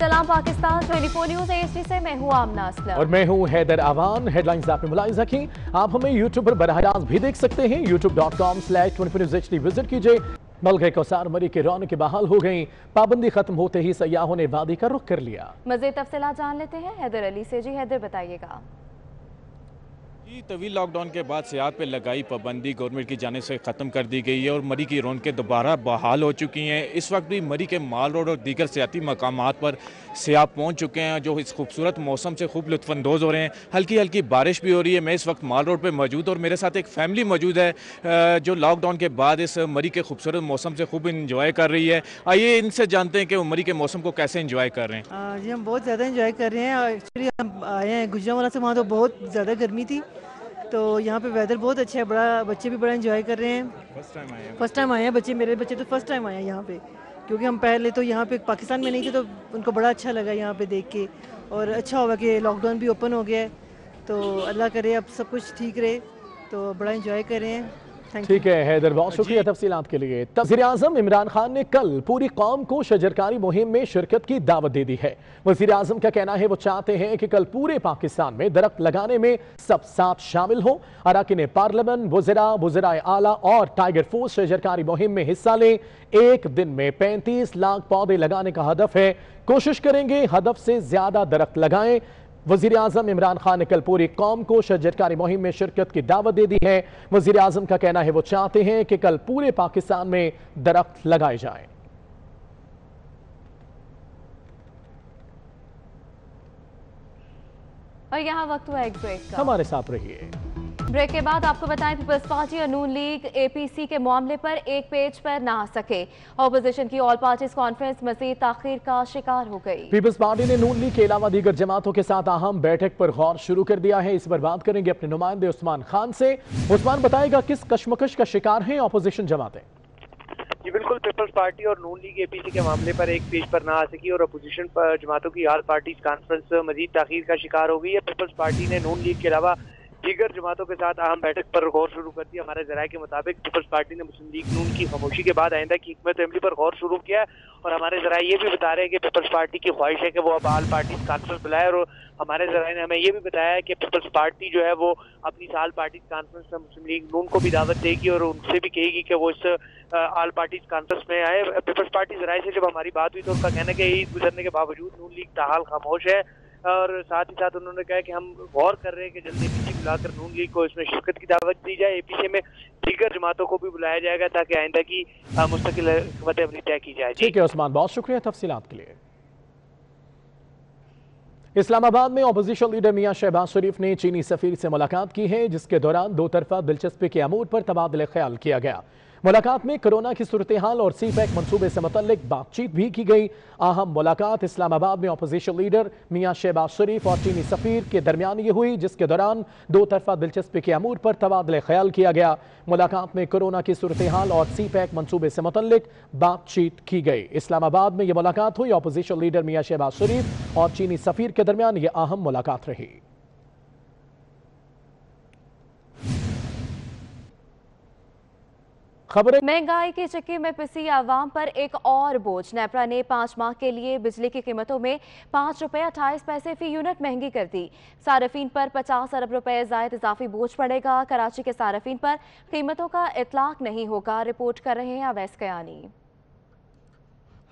सलाम Pakistan 24 news AST से मैं हूं आमना असलम और मैं हूं हैदर अवान हेडलाइंस आपने मुलायजा की आप हमें यूट्यूब पर बरह रास्त भी देख सकते हैं YouTube dot com slash twenty news H visit कीजिए मलगए कौसार मरी के रौन के बहाल हो गई पाबंदी खत्म होते ही सयाहों ने वादी का रुख कर लिया मजे तफसला जान लेते हैं हैदर अली से जी हैदर बताइएगा जी तवील लॉकडाउन के बाद सियात पर लगाई पाबंदी गवर्नमेंट की जाने से ख़त्म कर दी गई है और मरी की रौनकें दोबारा बहाल हो चुकी हैं इस वक्त भी मरी के माल रोड और दीगर सियाती मकाम पर सियाह पहुँच चुके हैं जो इस खूबसूरत मौसम से खूब लुफानंदोज हो रहे हैं हल्की हल्की बारिश भी हो रही है मैं इस वक्त माल रोड पर मौजूद और मेरे साथ एक फैमिली मौजूद है जो लॉकडाउन के बाद इस मरी के खूबसूरत मौसम से खूब इन्जॉय कर रही है आइए इनसे जानते हैं कि वो मरी के मौसम को कैसे इन्जॉय कर रहे हैं जी हम बहुत ज़्यादा इंजॉय कर रहे हैं एक्चुअली हम आए हैं वाला से वहाँ तो बहुत ज़्यादा गर्मी थी तो यहाँ पे वेदर बहुत अच्छा है बड़ा बच्चे भी बड़ा इन्जॉय कर रहे हैं फर्स्ट टाइम आए हैं फर्स्ट टाइम आए हैं बच्चे मेरे बच्चे तो फर्स्ट टाइम आए हैं यहाँ पे क्योंकि हम पहले तो यहाँ पे पाकिस्तान में नहीं थे तो उनको बड़ा अच्छा लगा यहाँ पे देख के और अच्छा होगा कि लॉकडाउन भी ओपन हो गया है तो अल्लाह करे अब सब कुछ ठीक रहे तो बड़ा इन्जॉय कर रहे हैं ठीक है हैदर बहुत शुक्रिया तफसीत के लिए वजी अजम इमरान खान ने कल पूरी कौम को शजरकारी मुहिम में शिरकत की दावत दे दी है वजी अजम का कहना है वो चाहते हैं कि कल पूरे पाकिस्तान में दरख्त लगाने में सब साथ शामिल हों अरकान पार्लियामेंट वजरा वजरा आला और टाइगर फोर्स शजरकारी मुहिम में हिस्सा लें एक दिन में पैंतीस लाख पौधे लगाने का हदफ है कोशिश करेंगे हदफ से ज्यादा दरख्त लगाएं वजीर अजम इमरान खान ने कल पूरी कौम को शजरकारी मुहिम में शिरकत की दावत दे दी है वजीर अजम का कहना है वो चाहते हैं कि कल पूरे पाकिस्तान में दरख्त लगाए जाए और यहाँ वक्त हुआ एक ब्रेक हमारे साथ रहिए ब्रेक के बाद आपको बताएं पीपल्स पार्टी और नून लीग एपीसी के मामले पर एक पेज पर ना आ सके ऑपोजिशन की ऑल पार्टीज कॉन्फ्रेंस मजीद ताखिर का शिकार हो गई पीपल्स पार्टी ने नून लीग के अलावा दीगर जमातों के साथ अहम बैठक पर गौर शुरू कर दिया है इस पर बात करेंगे अपने नुमाइंदे उस्मान खान से उस्मान बताएगा किस कशमकश का शिकार है ऑपोजिशन जमातें जी बिल्कुल पीपल्स पार्टी और नून लीग एपीसी के मामले पर एक पेज पर ना आ सकी और अपोजिशन जमातों की आल पार्टीज कॉन्फ्रेंस मजीद ताखिर का शिकार हो गई है पीपल्स पार्टी ने नून लीग के अलावा दीगर जमातों के साथ अहम बैठक पर गौर शुरू कर दिया हमारे जराये के मुताबिक पीपल्स पार्टी ने मुस्लिम लीग नून की खामोशी के बाद आइंदा की हमत अमली पर गौर शुरू किया और हमारे जरा ये भी बता रहे हैं कि पीपल्स पार्टी की ख्वाहिश है कि वो अब आल पार्टी कॉन्फ्रेंस बुलाए और हमारे जराये ने हमें ये भी बताया है कि पीपल्स पार्टी जो है वो अपनी साल पार्टी कॉन्फ्रेंस में मुस्लिम लीग नून को भी दावत देगी और उनसे भी कहेगी कि वो इस आल पार्टी कॉन्फ्रेंस में आए पीपल्स पार्टी जराये से जब हमारी बात हुई तो उनका कहना है कि ईद गुजरने के बावजूद नून लीग ताहाल खामोश है और साथ ही साथ उन्होंने कहा कि हम गौर कर रहे हैं कि जल्दी पीछे बुलाकर नून लीग को इसमें शिरकत की दावत दी जाए पीछे में दीगर जमातों को भी बुलाया जाएगा ताकि आइंदा की मुस्तकिल हमत अपनी तय की जाए ठीक है उस्मान बहुत शुक्रिया तफसीत आपके लिए इस्लामाबाद में अपोजिशन लीडर मियां शहबाज शरीफ ने चीनी सफीर से मुलाकात की है जिसके दौरान दो तरफा दिलचस्पी के अमूर पर तबादला ख्याल किया गया मुलाकात में कोरोना की सूरत हाल और सी पैक मनसूबे से मतलब बातचीत भी की गई अहम मुलाकात इस्लामाबाद में अपोजिशन लीडर मियाँ शहबाज शरीफ और चीनी सफ़ीर के दरमियान ये हुई जिसके दौरान दो तरफा दिलचस्पी के अमूर पर तबादले ख्याल किया गया मुलाकात में कोरोना की सूरत हाल और सी पैक मनसूबे से मतलब बातचीत की गई इस्लामाबाद में ये मुलाकात हुई अपोजिशन लीडर मियाँ शहबाज शरीफ और चीनी सफ़ीर के दरमियान ये अहम मुलाकात रही खबरें महंगाई के चक्के में पिसी आवाम पर एक और बोझ नेपरा ने पाँच माह के लिए बिजली की कीमतों में पाँच रुपए अट्ठाईस पैसे फी यूनिट महंगी कर दी सार्फिन पर पचास अरब रुपए जायद इजाफी बोझ पड़ेगा कराची के सार्फिन पर कीमतों का इतलाक नहीं होगा रिपोर्ट कर रहे हैं अवैस कयानी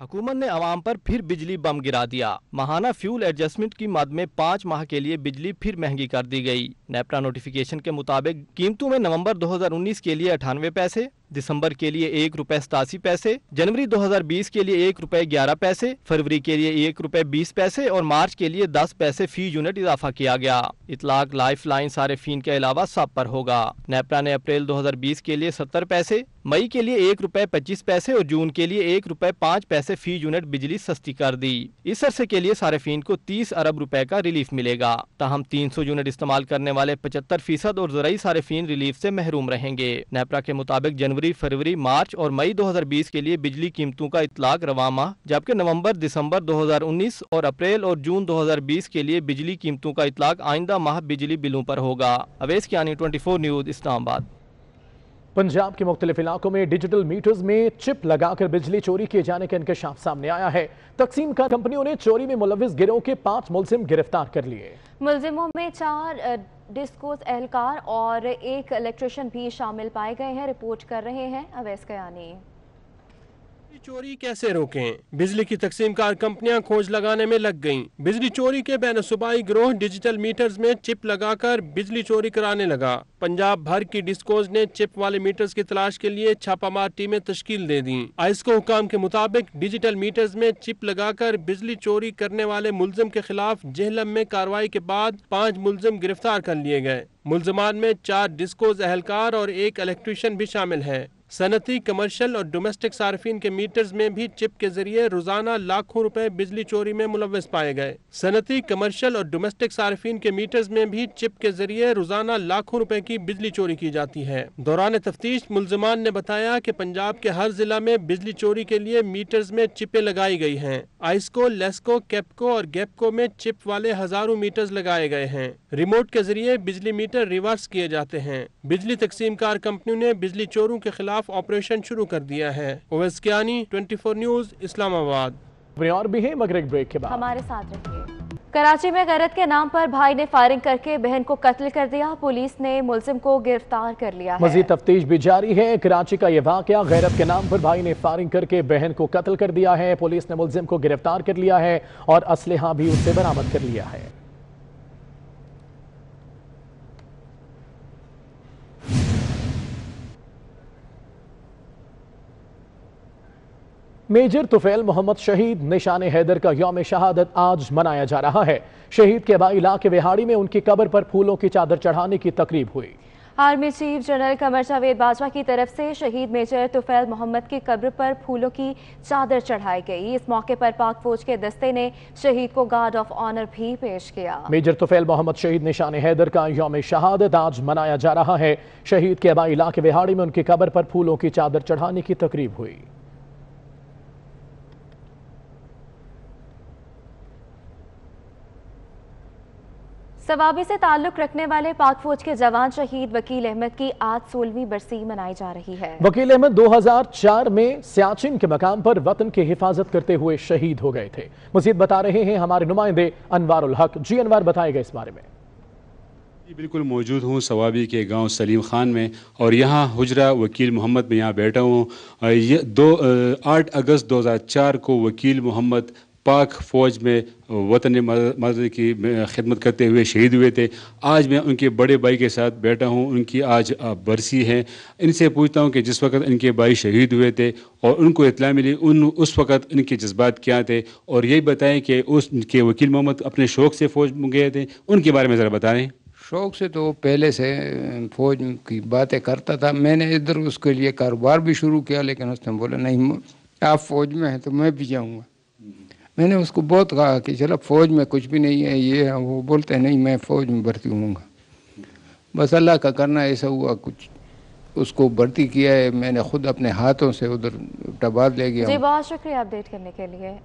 हुकूमत ने आवाम पर फिर बिजली बम गिरा दिया महाना फ्यूल एडजस्टमेंट की मद में पाँच माह के लिए बिजली फिर महंगी कर दी गई नेपटा नोटिफिकेशन के मुताबिक कीमतों में नवंबर 2019 के लिए अठानवे पैसे दिसंबर के लिए एक रुपए सतासी पैसे जनवरी 2020 के लिए एक रुपए ग्यारह पैसे फरवरी के लिए एक रुपए बीस पैसे और मार्च के लिए दस पैसे फी यूनिट इजाफा किया गया इतलाक लाइफ लाइन फीन के अलावा सब पर होगा नेपरा ने अप्रैल 2020 के लिए सत्तर पैसे मई के लिए एक रुपए पच्चीस पैसे और जून के लिए एक रुपए पाँच पैसे फी यूनिट बिजली सस्ती कर दी इस अरसे के लिए फीन को तीस अरब रुपए का रिलीफ मिलेगा तहम तीन सौ यूनिट इस्तेमाल करने वाले पचहत्तर फीसद और जरिए सार्फिन रिलीफ से महरूम रहेंगे नेपरा के मुताबिक जनवरी फरवरी मार्च और मई दो हज़ार बीस के लिए बिजली कीमतों का इतलाक रवाना जबकि नवम्बर दिसंबर दो हज़ार उन्नीस और अप्रैल और जून दो हज़ार बीस के लिए बिजली कीमतों का इतलाक आइंदा माह बिजली बिलों पर होगा Awais Kiyani twenty four news Islamabad Punjab के मुख्तलिफ इलाकों में डिजिटल मीटर्स में चिप लगाकर बिजली चोरी किए जाने का इंकशाफ सामने आया है तकसीम का कंपनियों ने चोरी में मुलविस गिरोह के पांच मुलजिम गिरफ्तार कर लिए मुलजिमों में चार डिस्कोस एहलकार और एक इलेक्ट्रिशियन भी शामिल पाए गए हैं रिपोर्ट कर रहे हैं अवैस कयानी बिजली चोरी कैसे रोकें? बिजली की तकसीम कार कंपनियां खोज लगाने में लग गईं। बिजली चोरी के बेनसूबाई ग्रोह डिजिटल मीटर्स में चिप लगाकर बिजली चोरी कराने लगा पंजाब भर की डिस्कोज ने चिप वाले मीटर्स की तलाश के लिए छापामार टीमें तश्कील दे दी आइस्को हुकाम के मुताबिक डिजिटल मीटर्स में चिप लगाकर बिजली चोरी करने वाले मुलजम के खिलाफ जेहलम में कार्रवाई के बाद पाँच मुलजम गिरफ्तार कर लिए गए मुलजमान में चार डिस्कोज एहलकार और एक इलेक्ट्रिशियन भी शामिल है सनती कमर्शियल और डोमेस्टिक सार्फिन के मीटर्स में भी चिप के जरिए रोजाना लाखों रुपए बिजली चोरी में मुलविस पाए गए सनती कमर्शियल और डोमेस्टिक सार्फिन के मीटर्स में भी चिप के जरिए रोजाना लाखों रुपए की बिजली चोरी की जाती है दौरान तफ्तीश मुलजमान ने बताया की पंजाब के हर जिला में बिजली चोरी के लिए मीटर्स में चिपे लगाई गई है आइसको लेस्को कैपको और गैपको में चिप वाले हजारों मीटर्स लगाए गए हैं रिमोट के जरिए बिजली मीटर रिवर्स किए जाते हैं बिजली तकसीमकार कंपनियों ने बिजली चोरों के खिलाफ खिलाफ ऑपरेशन शुरू कर दिया है ओवैस 24 न्यूज इस्लामाबाद और भी है मगर एक ब्रेक के बाद हमारे साथ रहिए कराची में गैरत के नाम पर भाई ने फायरिंग करके बहन को कत्ल कर दिया पुलिस ने मुलजिम को गिरफ्तार कर लिया मजीद तफ्तीश भी जारी है कराची का यह वाक्य गैरत के नाम पर भाई ने फायरिंग करके बहन को कत्ल कर दिया है पुलिस ने मुलजिम को गिरफ्तार कर लिया है और असलहा भी उससे बरामद कर लिया है मेजर तुफेल मोहम्मद शहीद निशान हैदर का योम शहादत आज मनाया जा रहा है शहीद के बाई इलाके विहाड़ी में उनकी कबर पर फूलों की चादर चढ़ाने की तकरीब हुई army chief general Qamar Javed Bajwa की तरफ से शहीद मेजर तुफैल मोहम्मद की कब्र पर फूलों की चादर चढ़ाई गई इस मौके पर पाक फौज के दस्ते ने शहीद को गार्ड ऑफ ऑनर भी पेश किया मेजर तुफैल मोहम्मद शहीद निशान हैदर का योम शहादत आज मनाया जा रहा है शहीद के अबाई इलाके विहाड़ी में उनकी कब्र पर फूलों की चादर चढ़ाने की तकरीब हुई सवाबी से ताल्लुक रखने वाले पाक फौज के जवान शहीद वकील अहमद की आज सोलहवीं बरसी मनाई जा रही है वकील अहमद 2004 में सियाचिन के मकाम पर वतन की हिफाजत करते हुए शहीद हो गए थे मजीद बता रहे हैं हमारे नुमाइंदे अनवारुल हक जी अनवार बताए गए इस बारे में बिल्कुल मौजूद हूँ सवाबी के गांव सलीम ख़ान में और यहाँ हुजरा वकील मोहम्मद में यहाँ बैठा हूँ ये दो आठ अगस्त 2004 को वकील मोहम्मद पाक फ़ौज में वतन मदद की खिदमत करते हुए शहीद हुए थे आज मैं उनके बड़े भाई के साथ बैठा हूँ उनकी आज बरसी है इनसे पूछता हूँ कि जिस वक्त इनके भाई शहीद हुए थे और उनको इतला मिली उन उस वक्त इनके जज्बात क्या थे और यही बताएं कि उसके वकील मोहम्मद अपने शौक़ से फ़ौज में गए थे उनके बारे में ज़रा बताएँ शौक़ से तो पहले से फ़ौज की बातें करता था मैंने इधर उसके लिए कारोबार भी शुरू किया लेकिन उसने बोला नहीं आप फ़ौज में हैं तो मैं भी जाऊँगा मैंने उसको बहुत कहा कि चलो फौज में कुछ भी नहीं है ये है वो बोलते हैं नहीं मैं फौज में भर्ती होऊंगा बस अल्लाह का करना ऐसा हुआ कुछ उसको भर्ती किया है मैंने खुद अपने हाथों से उधर टबाद ले गया जी बहुत शुक्रिया अपडेट करने के लिए